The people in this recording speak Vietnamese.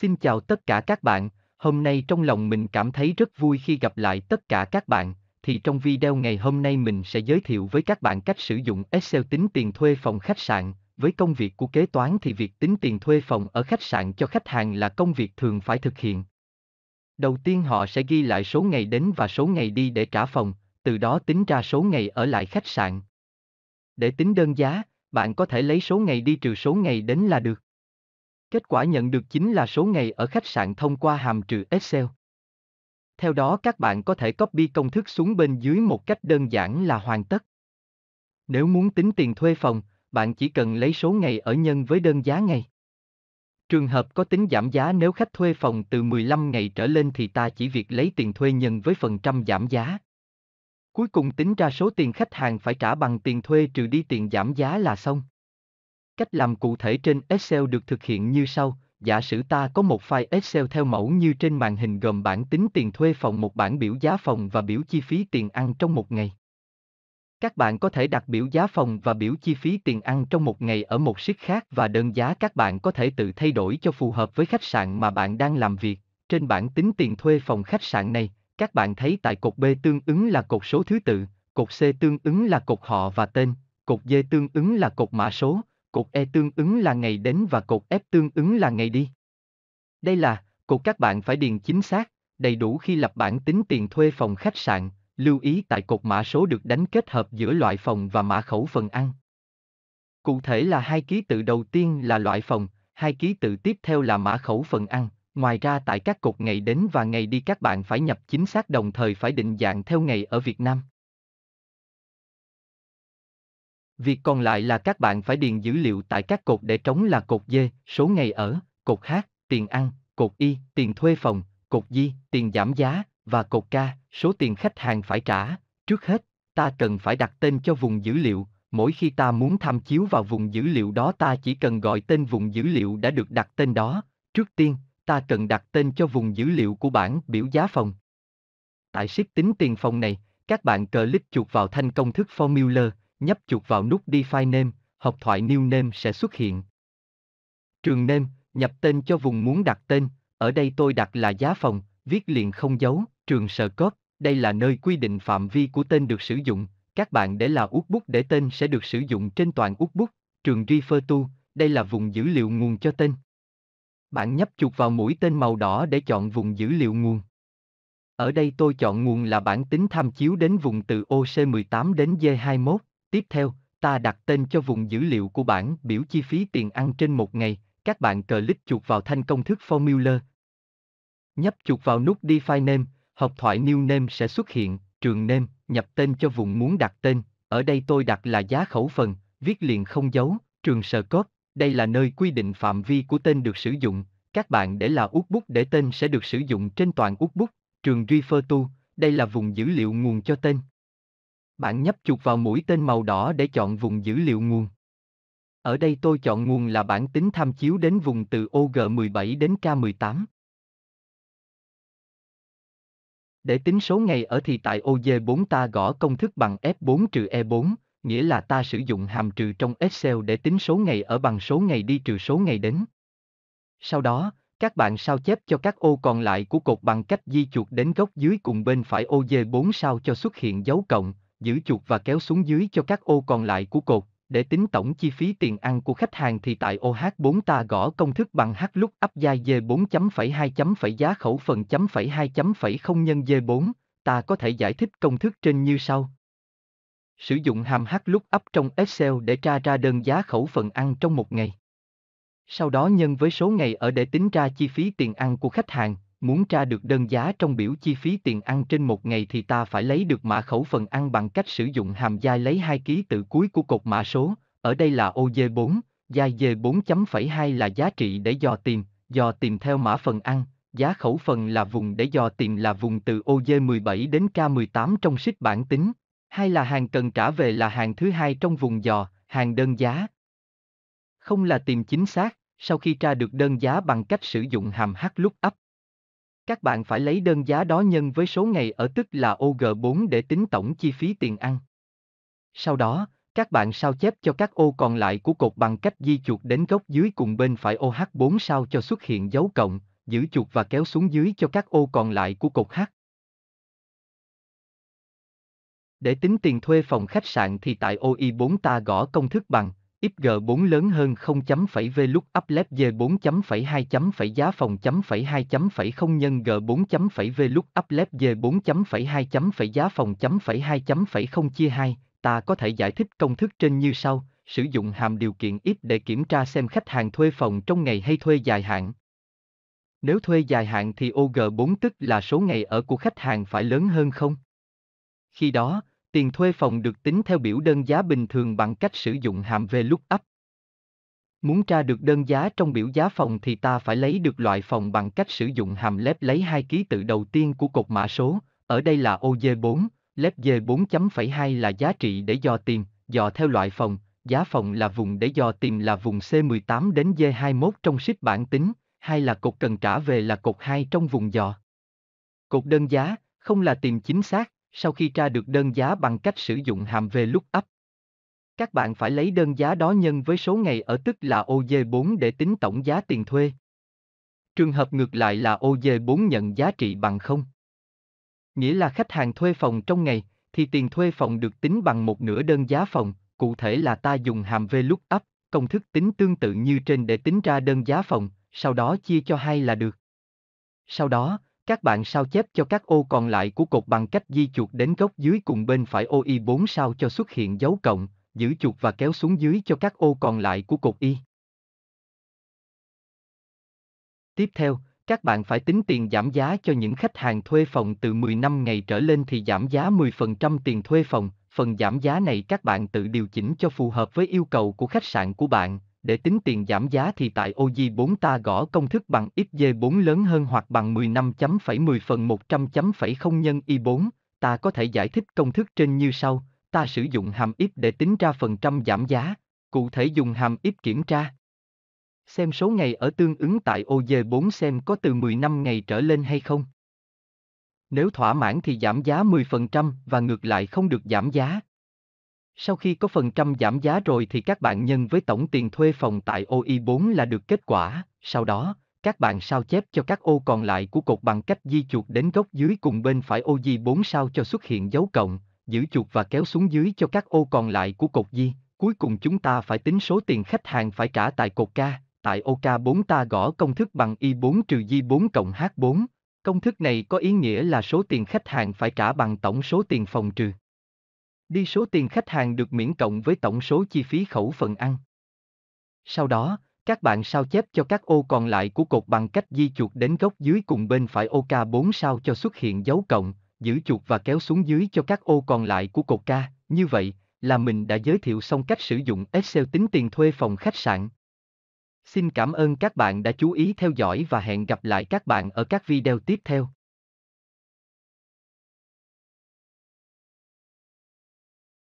Xin chào tất cả các bạn, hôm nay trong lòng mình cảm thấy rất vui khi gặp lại tất cả các bạn, thì trong video ngày hôm nay mình sẽ giới thiệu với các bạn cách sử dụng Excel tính tiền thuê phòng khách sạn. Với công việc của kế toán thì việc tính tiền thuê phòng ở khách sạn cho khách hàng là công việc thường phải thực hiện. Đầu tiên họ sẽ ghi lại số ngày đến và số ngày đi để trả phòng, từ đó tính ra số ngày ở lại khách sạn. Để tính đơn giá, bạn có thể lấy số ngày đi trừ số ngày đến là được. Kết quả nhận được chính là số ngày ở khách sạn thông qua hàm trừ Excel. Theo đó các bạn có thể copy công thức xuống bên dưới một cách đơn giản là hoàn tất. Nếu muốn tính tiền thuê phòng, bạn chỉ cần lấy số ngày ở nhân với đơn giá ngày. Trường hợp có tính giảm giá nếu khách thuê phòng từ 15 ngày trở lên thì ta chỉ việc lấy tiền thuê nhân với phần trăm giảm giá. Cuối cùng tính ra số tiền khách hàng phải trả bằng tiền thuê trừ đi tiền giảm giá là xong. Cách làm cụ thể trên Excel được thực hiện như sau. Giả sử ta có một file Excel theo mẫu như trên màn hình gồm bản tính tiền thuê phòng một bản biểu giá phòng và biểu chi phí tiền ăn trong một ngày. Các bạn có thể đặt biểu giá phòng và biểu chi phí tiền ăn trong một ngày ở một siết khác và đơn giá các bạn có thể tự thay đổi cho phù hợp với khách sạn mà bạn đang làm việc. Trên bản tính tiền thuê phòng khách sạn này, các bạn thấy tại cột B tương ứng là cột số thứ tự, cột C tương ứng là cột họ và tên, cột D tương ứng là cột mã số, cột E tương ứng là ngày đến và cột F tương ứng là ngày đi. Đây là, cột các bạn phải điền chính xác, đầy đủ khi lập bản tính tiền thuê phòng khách sạn, lưu ý tại cột mã số được đánh kết hợp giữa loại phòng và mã khẩu phần ăn. Cụ thể là hai ký tự đầu tiên là loại phòng, hai ký tự tiếp theo là mã khẩu phần ăn. Ngoài ra tại các cột ngày đến và ngày đi các bạn phải nhập chính xác đồng thời phải định dạng theo ngày ở Việt Nam. Việc còn lại là các bạn phải điền dữ liệu tại các cột để trống là cột D, số ngày ở, cột H, tiền ăn, cột Y, tiền thuê phòng, cột Di, tiền giảm giá, và cột K, số tiền khách hàng phải trả. Trước hết, ta cần phải đặt tên cho vùng dữ liệu, mỗi khi ta muốn tham chiếu vào vùng dữ liệu đó ta chỉ cần gọi tên vùng dữ liệu đã được đặt tên đó. Trước tiên, ta cần đặt tên cho vùng dữ liệu của bảng biểu giá phòng. Tại ship tính tiền phòng này, các bạn click chuột vào thanh công thức Formula, nhấp chuột vào nút Define Name, học thoại New Name sẽ xuất hiện. Trường Name, nhập tên cho vùng muốn đặt tên, ở đây tôi đặt là giá phòng, viết liền không dấu, trường sở cốt, đây là nơi quy định phạm vi của tên được sử dụng, các bạn để là út bút để tên sẽ được sử dụng trên toàn út bút, trường refer to, đây là vùng dữ liệu nguồn cho tên. Bạn nhấp chuột vào mũi tên màu đỏ để chọn vùng dữ liệu nguồn. Ở đây tôi chọn nguồn là bản tính tham chiếu đến vùng từ OC18 đến D21. Tiếp theo, ta đặt tên cho vùng dữ liệu của bảng biểu chi phí tiền ăn trên một ngày, các bạn click chuột vào thanh công thức formula. Nhấp chuột vào nút Define Name, hộp thoại New Name sẽ xuất hiện, trường name, nhập tên cho vùng muốn đặt tên, ở đây tôi đặt là giá khẩu phần, viết liền không dấu, trường sờ cốt, đây là nơi quy định phạm vi của tên được sử dụng, các bạn để là út bút để tên sẽ được sử dụng trên toàn út bút, trường refer to, đây là vùng dữ liệu nguồn cho tên. Bạn nhấp chuột vào mũi tên màu đỏ để chọn vùng dữ liệu nguồn. Ở đây tôi chọn nguồn là bản tính tham chiếu đến vùng từ OG17 đến K18. Để tính số ngày ở thì tại OG4 ta gõ công thức bằng F4 trừ E4, nghĩa là ta sử dụng hàm trừ trong Excel để tính số ngày ở bằng số ngày đi trừ số ngày đến. Sau đó, các bạn sao chép cho các ô còn lại của cột bằng cách di chuột đến góc dưới cùng bên phải OG4 sao cho xuất hiện dấu cộng, giữ chuột và kéo xuống dưới cho các ô còn lại của cột, để tính tổng chi phí tiền ăn của khách hàng thì tại OH4 ta gõ công thức bằng H lúc áp dai D4.2. giá khẩu phần chấm phẩy 2 0 nhân D4, ta có thể giải thích công thức trên như sau. Sử dụng hàm H lúc áp trong Excel để tra ra đơn giá khẩu phần ăn trong một ngày. Sau đó nhân với số ngày ở để tính ra chi phí tiền ăn của khách hàng, Muốn tra được đơn giá trong biểu chi phí tiền ăn trên một ngày thì ta phải lấy được mã khẩu phần ăn bằng cách sử dụng hàm dai lấy hai ký tự cuối của cột mã số, ở đây là OJ4, dai J4.2 là giá trị để dò tìm, dò tìm theo mã phần ăn, giá khẩu phần là vùng để dò tìm là vùng từ OJ17 đến K18 trong xích bản tính, hay là hàng cần trả về là hàng thứ hai trong vùng dò, hàng đơn giá. Không là tìm chính xác, sau khi tra được đơn giá bằng cách sử dụng hàm h lúc up các bạn phải lấy đơn giá đó nhân với số ngày ở tức là OG4 để tính tổng chi phí tiền ăn. Sau đó, các bạn sao chép cho các ô còn lại của cột bằng cách di chuột đến góc dưới cùng bên phải OH4 sao cho xuất hiện dấu cộng, giữ chuột và kéo xuống dưới cho các ô còn lại của cột H. Để tính tiền thuê phòng khách sạn thì tại OI4 ta gõ công thức bằng XG4 lớn hơn 0.V lúc lép G4.2. giá phòng .2.0 nhân G4.V lúc lép G4.2. giá phòng .2.0 chia 2, ta có thể giải thích công thức trên như sau, sử dụng hàm điều kiện ít để kiểm tra xem khách hàng thuê phòng trong ngày hay thuê dài hạn. Nếu thuê dài hạn thì OG4 tức là số ngày ở của khách hàng phải lớn hơn không? Khi đó, Tiền thuê phòng được tính theo biểu đơn giá bình thường bằng cách sử dụng hàm về lúc ấp. Muốn tra được đơn giá trong biểu giá phòng thì ta phải lấy được loại phòng bằng cách sử dụng hàm lép lấy hai ký tự đầu tiên của cột mã số, ở đây là OJ4, lép J4.2 là giá trị để dò tìm, dò theo loại phòng, giá phòng là vùng để dò tìm là vùng C18 đến D21 trong ship bản tính, hay là cột cần trả về là cột 2 trong vùng dò. Cột đơn giá, không là tìm chính xác, sau khi tra được đơn giá bằng cách sử dụng hàm về lookup. Các bạn phải lấy đơn giá đó nhân với số ngày ở tức là OJ4 để tính tổng giá tiền thuê. Trường hợp ngược lại là OJ4 nhận giá trị bằng 0. Nghĩa là khách hàng thuê phòng trong ngày, thì tiền thuê phòng được tính bằng một nửa đơn giá phòng, cụ thể là ta dùng hàm VLOOKUP, công thức tính tương tự như trên để tính ra đơn giá phòng, sau đó chia cho hai là được. Sau đó, các bạn sao chép cho các ô còn lại của cột bằng cách di chuột đến góc dưới cùng bên phải ô y 4 sao cho xuất hiện dấu cộng, giữ chuột và kéo xuống dưới cho các ô còn lại của cột y. Tiếp theo, các bạn phải tính tiền giảm giá cho những khách hàng thuê phòng từ 15 ngày trở lên thì giảm giá 10% tiền thuê phòng. Phần giảm giá này các bạn tự điều chỉnh cho phù hợp với yêu cầu của khách sạn của bạn, để tính tiền giảm giá thì tại OG4 ta gõ công thức bằng XG4 lớn hơn hoặc bằng 15.10 phần 100.0 nhân Y4, ta có thể giải thích công thức trên như sau, ta sử dụng hàm X để tính ra phần trăm giảm giá, cụ thể dùng hàm X kiểm tra. Xem số ngày ở tương ứng tại OG4 xem có từ 15 ngày trở lên hay không. Nếu thỏa mãn thì giảm giá 10% và ngược lại không được giảm giá, sau khi có phần trăm giảm giá rồi thì các bạn nhân với tổng tiền thuê phòng tại ô Y4 là được kết quả, sau đó, các bạn sao chép cho các ô còn lại của cột bằng cách di chuột đến góc dưới cùng bên phải ô y 4 sao cho xuất hiện dấu cộng, giữ chuột và kéo xuống dưới cho các ô còn lại của cột di. Cuối cùng chúng ta phải tính số tiền khách hàng phải trả tại cột K, tại ô K4 ta gõ công thức bằng Y4 trừ y 4 cộng H4. Công thức này có ý nghĩa là số tiền khách hàng phải trả bằng tổng số tiền phòng trừ đi số tiền khách hàng được miễn cộng với tổng số chi phí khẩu phần ăn. Sau đó, các bạn sao chép cho các ô còn lại của cột bằng cách di chuột đến góc dưới cùng bên phải ô K4 sao cho xuất hiện dấu cộng, giữ chuột và kéo xuống dưới cho các ô còn lại của cột K. Như vậy, là mình đã giới thiệu xong cách sử dụng Excel tính tiền thuê phòng khách sạn. Xin cảm ơn các bạn đã chú ý theo dõi và hẹn gặp lại các bạn ở các video tiếp theo.